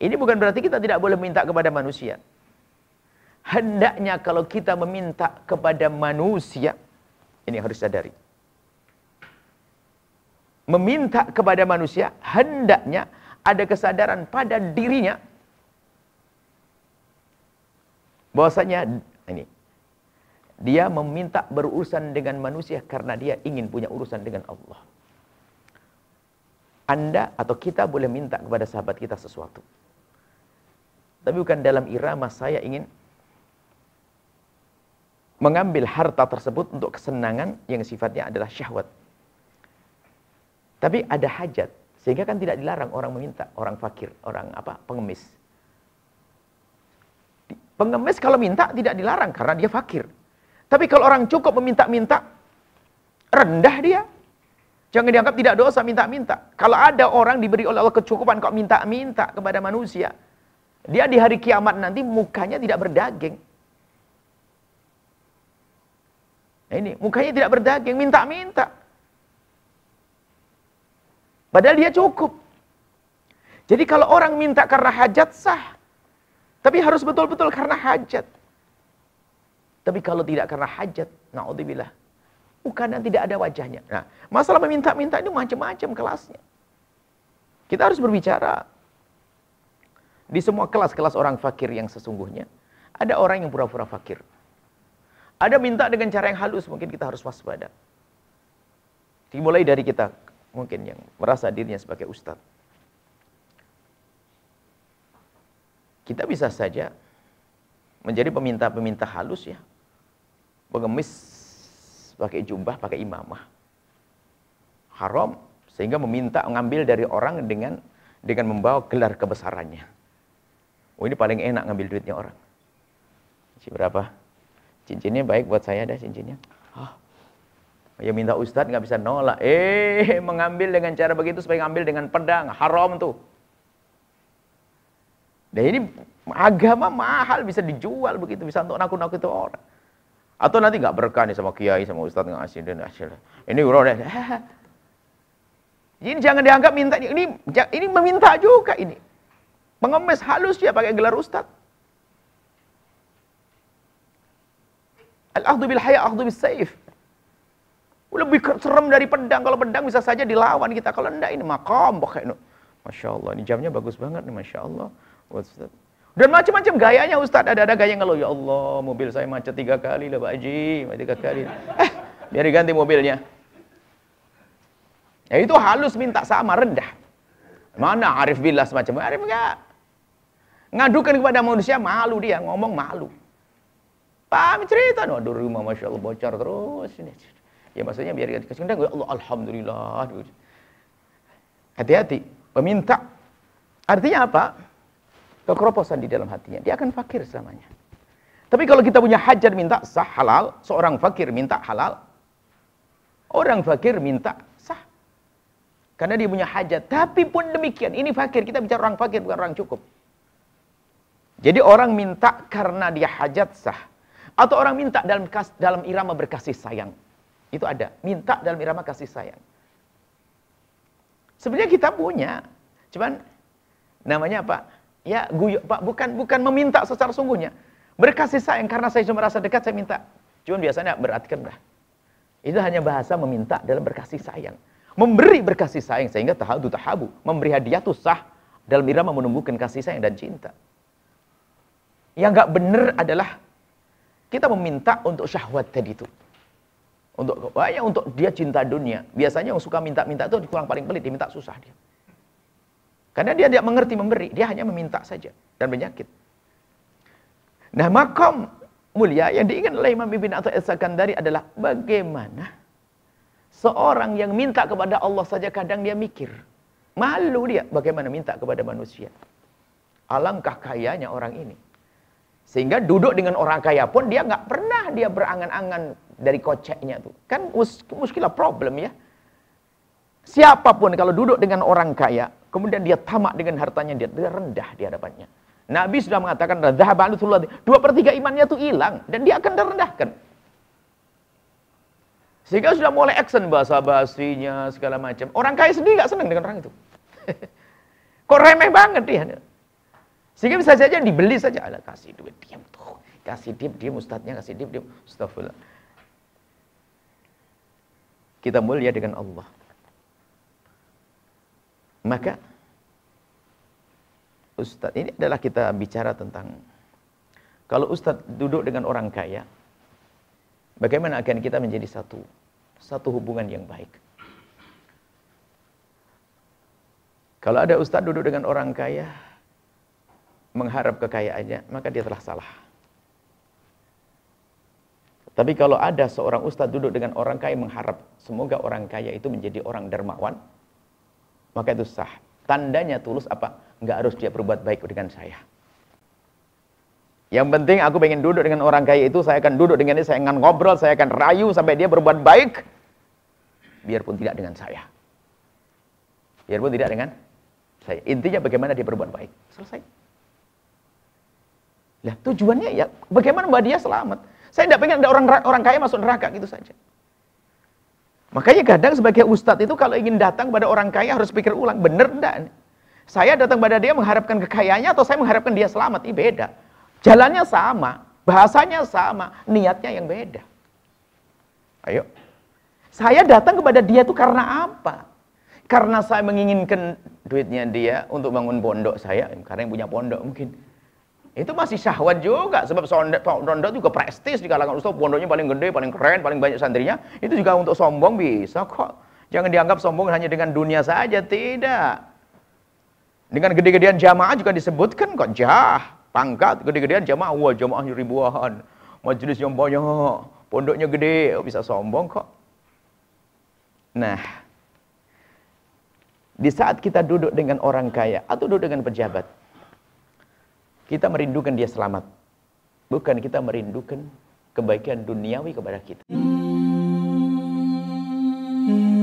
Ini bukan berarti kita tidak boleh minta kepada manusia. Hendaknya kalau kita meminta kepada manusia, ini harus sadari. Meminta kepada manusia, hendaknya ada kesadaran pada dirinya bahwasanya ini dia meminta berurusan dengan manusia karena dia ingin punya urusan dengan Allah. Anda atau kita boleh minta kepada sahabat kita sesuatu tapi bukan dalam irama saya ingin mengambil harta tersebut untuk kesenangan yang sifatnya adalah syahwat. Tapi ada hajat, sehingga kan tidak dilarang orang meminta, orang fakir, orang apa, pengemis. Pengemis kalau minta tidak dilarang karena dia fakir. Tapi kalau orang cukup meminta-minta, rendah dia. Jangan dianggap tidak dosa minta-minta. Kalau ada orang diberi oleh Allah kecukupan kok minta-minta kepada manusia, dia di hari kiamat nanti mukanya tidak berdaging. Nah, ini, mukanya tidak berdaging, minta-minta. Padahal dia cukup. Jadi kalau orang minta karena hajat sah. Tapi harus betul-betul karena hajat. Tapi kalau tidak karena hajat, naudzubillah. Bukan dan tidak ada wajahnya. Nah, masalah meminta-minta ini macam-macam kelasnya. Kita harus berbicara di semua kelas-kelas orang fakir yang sesungguhnya, ada orang yang pura-pura fakir. Ada minta dengan cara yang halus, mungkin kita harus waspada. Dimulai dari kita, mungkin yang merasa dirinya sebagai ustaz. Kita bisa saja menjadi peminta-peminta halus ya. Pengemis pakai jubah, pakai imamah. Haram sehingga meminta mengambil dari orang dengan dengan membawa gelar kebesarannya. Oh ini paling enak ngambil duitnya orang. Cincin berapa? Cincinnya baik buat saya dah cincinnya. Oh, Ya minta ustadz nggak bisa nolak. Eh mengambil dengan cara begitu supaya ngambil dengan pedang haram tuh. Dan nah, ini agama mahal bisa dijual begitu bisa untuk nakut-nakut itu orang. Atau nanti nggak berkah nih sama kiai sama ustadz nggak asin dan asyik. Ini udah. Ini jangan dianggap minta ini ini meminta juga ini. Pengemis halus dia pakai gelar ustaz. Al-akhdu bil haya, akhdu bil saif. Lebih serem dari pedang. Kalau pedang bisa saja dilawan kita. Kalau enggak ini makam. Masya Allah, ini jamnya bagus banget nih. Masya Allah. Ustaz. Dan macam-macam gayanya Ustaz. Ada-ada gaya ngeluh. Ya Allah, mobil saya macet tiga kali lah Pak Haji. Tiga kali. Eh, biar diganti mobilnya. Ya itu halus minta sama, rendah. Mana arif billah semacam. Arif enggak. Ngadukan kepada manusia malu dia, ngomong malu. Paham cerita? No, aduh rumah Masya Allah bocor terus. Ya maksudnya biar dikasih kendang, gue ya Allah Alhamdulillah. Hati-hati, peminta. Artinya apa? Kekroposan di dalam hatinya. Dia akan fakir selamanya. Tapi kalau kita punya hajar minta sah halal, seorang fakir minta halal, orang fakir minta sah. Karena dia punya hajat. Tapi pun demikian, ini fakir, kita bicara orang fakir bukan orang cukup. Jadi orang minta karena dia hajat sah. Atau orang minta dalam kas, dalam irama berkasih sayang. Itu ada. Minta dalam irama kasih sayang. Sebenarnya kita punya. Cuman namanya apa? Ya guyo Pak, bukan bukan meminta secara sungguhnya. Berkasih sayang karena saya cuma merasa dekat saya minta. Cuman biasanya kan dah. Itu hanya bahasa meminta dalam berkasih sayang. Memberi berkasih sayang sehingga tahadu tahabu. Memberi hadiah tuh sah dalam irama menumbuhkan kasih sayang dan cinta. Yang nggak benar adalah kita meminta untuk syahwat tadi itu. Untuk banyak untuk dia cinta dunia. Biasanya yang suka minta-minta itu kurang paling pelit, diminta susah dia. Karena dia tidak mengerti memberi, dia hanya meminta saja dan menyakit. Nah, makom mulia yang diinginkan oleh Imam Ibn atau Esakan dari adalah bagaimana seorang yang minta kepada Allah saja kadang dia mikir. Malu dia bagaimana minta kepada manusia. Alangkah kayanya orang ini. Sehingga duduk dengan orang kaya pun dia nggak pernah dia berangan-angan dari koceknya tuh. Kan mus muskilah problem ya. Siapapun kalau duduk dengan orang kaya, kemudian dia tamak dengan hartanya, dia, dia rendah di hadapannya. Nabi sudah mengatakan, dua per tiga imannya tuh hilang, dan dia akan direndahkan. Sehingga sudah mulai action bahasa basinya segala macam. Orang kaya sendiri nggak senang dengan orang itu. Kok remeh banget dia. Sehingga bisa saja dibeli saja. Ada kasih duit, diam tuh. Kasih diam, diam. Ustadznya kasih diam, diam. Astagfirullah. Kita mulia dengan Allah. Maka Ustadz, ini adalah kita bicara tentang kalau Ustadz duduk dengan orang kaya, bagaimana akan kita menjadi satu satu hubungan yang baik. Kalau ada Ustadz duduk dengan orang kaya, mengharap kekayaannya, maka dia telah salah. Tapi kalau ada seorang ustadz duduk dengan orang kaya mengharap semoga orang kaya itu menjadi orang dermawan, maka itu sah. Tandanya tulus apa? Enggak harus dia berbuat baik dengan saya. Yang penting aku ingin duduk dengan orang kaya itu, saya akan duduk dengan dia, saya akan ngobrol, saya akan rayu sampai dia berbuat baik. Biarpun tidak dengan saya. Biarpun tidak dengan saya. Intinya bagaimana dia berbuat baik. Selesai lah tujuannya ya bagaimana Mbak Dia selamat. Saya tidak pengen ada orang orang kaya masuk neraka gitu saja. Makanya kadang sebagai ustadz itu kalau ingin datang pada orang kaya harus pikir ulang, bener enggak? Saya datang pada dia mengharapkan kekayaannya atau saya mengharapkan dia selamat? Ini beda. Jalannya sama, bahasanya sama, niatnya yang beda. Ayo. Saya datang kepada dia itu karena apa? Karena saya menginginkan duitnya dia untuk bangun pondok saya, karena yang punya pondok mungkin itu masih syahwat juga sebab rondo juga prestis di kalangan ustaz pondonya paling gede paling keren paling banyak santrinya itu juga untuk sombong bisa kok jangan dianggap sombong hanya dengan dunia saja tidak dengan gede-gedean jamaah juga disebutkan kok jah pangkat gede-gedean jamaah wah jamaahnya ribuan majelis yang banyak pondoknya gede oh, bisa sombong kok nah di saat kita duduk dengan orang kaya atau duduk dengan pejabat kita merindukan dia selamat. Bukan kita merindukan kebaikan duniawi kepada kita. Hmm.